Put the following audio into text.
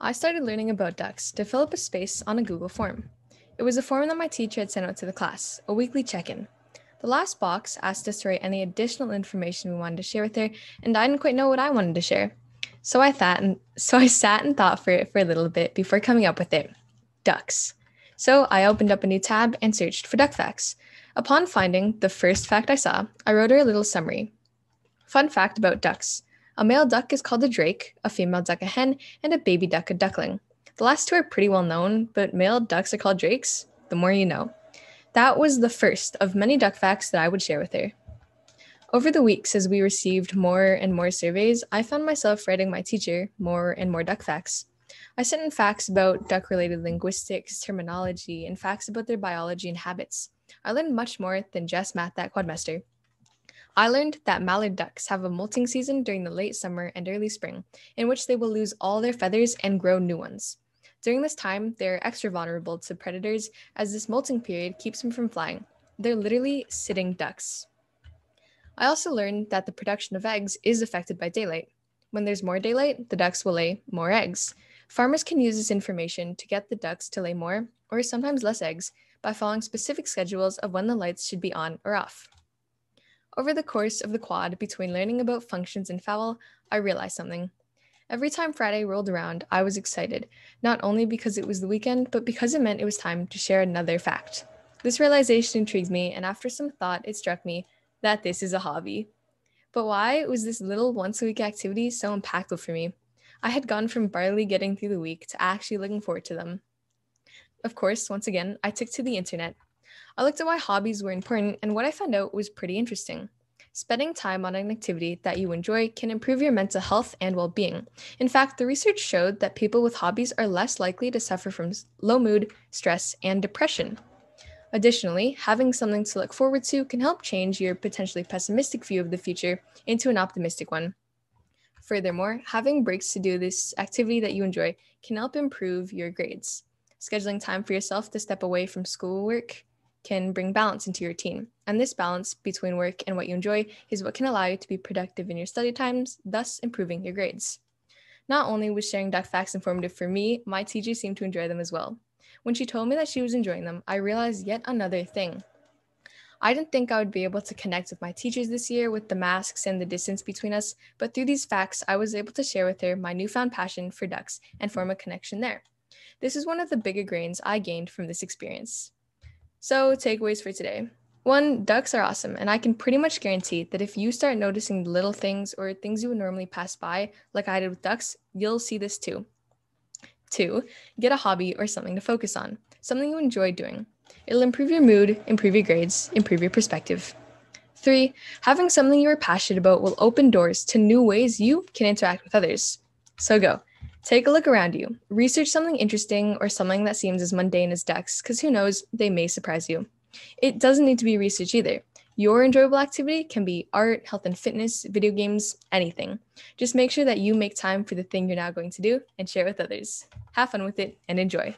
I started learning about ducks to fill up a space on a Google form. It was a form that my teacher had sent out to the class, a weekly check in. The last box asked us to write any additional information we wanted to share with her, and I didn't quite know what I wanted to share. So I thought and so I sat and thought for it for a little bit before coming up with it. Ducks. So I opened up a new tab and searched for duck facts. Upon finding the first fact I saw, I wrote her a little summary. Fun fact about ducks. A male duck is called a drake, a female duck a hen, and a baby duck a duckling. The last two are pretty well known, but male ducks are called drakes. The more you know. That was the first of many duck facts that I would share with her. Over the weeks, as we received more and more surveys, I found myself writing my teacher more and more duck facts. I sent in facts about duck related linguistics, terminology, and facts about their biology and habits. I learned much more than just math that quadmester. I learned that mallard ducks have a molting season during the late summer and early spring, in which they will lose all their feathers and grow new ones. During this time, they are extra vulnerable to predators as this molting period keeps them from flying. They're literally sitting ducks. I also learned that the production of eggs is affected by daylight. When there's more daylight, the ducks will lay more eggs. Farmers can use this information to get the ducks to lay more, or sometimes less eggs, by following specific schedules of when the lights should be on or off. Over the course of the quad between learning about functions and foul, I realized something. Every time Friday rolled around, I was excited, not only because it was the weekend, but because it meant it was time to share another fact. This realization intrigued me, and after some thought, it struck me that this is a hobby. But why was this little once a week activity so impactful for me? I had gone from barely getting through the week to actually looking forward to them. Of course, once again, I took to the internet, I looked at why hobbies were important, and what I found out was pretty interesting. Spending time on an activity that you enjoy can improve your mental health and well being. In fact, the research showed that people with hobbies are less likely to suffer from low mood, stress, and depression. Additionally, having something to look forward to can help change your potentially pessimistic view of the future into an optimistic one. Furthermore, having breaks to do this activity that you enjoy can help improve your grades. Scheduling time for yourself to step away from schoolwork can bring balance into your routine. And this balance between work and what you enjoy is what can allow you to be productive in your study times, thus improving your grades. Not only was sharing duck facts informative for me, my teacher seemed to enjoy them as well. When she told me that she was enjoying them, I realized yet another thing. I didn't think I would be able to connect with my teachers this year with the masks and the distance between us, but through these facts, I was able to share with her my newfound passion for ducks and form a connection there. This is one of the bigger gains I gained from this experience. So, takeaways for today. One, ducks are awesome, and I can pretty much guarantee that if you start noticing little things or things you would normally pass by, like I did with ducks, you'll see this too. Two, get a hobby or something to focus on, something you enjoy doing. It'll improve your mood, improve your grades, improve your perspective. Three, having something you are passionate about will open doors to new ways you can interact with others. So go, Take a look around you. Research something interesting or something that seems as mundane as decks, because who knows, they may surprise you. It doesn't need to be research either. Your enjoyable activity can be art, health and fitness, video games, anything. Just make sure that you make time for the thing you're now going to do and share with others. Have fun with it and enjoy.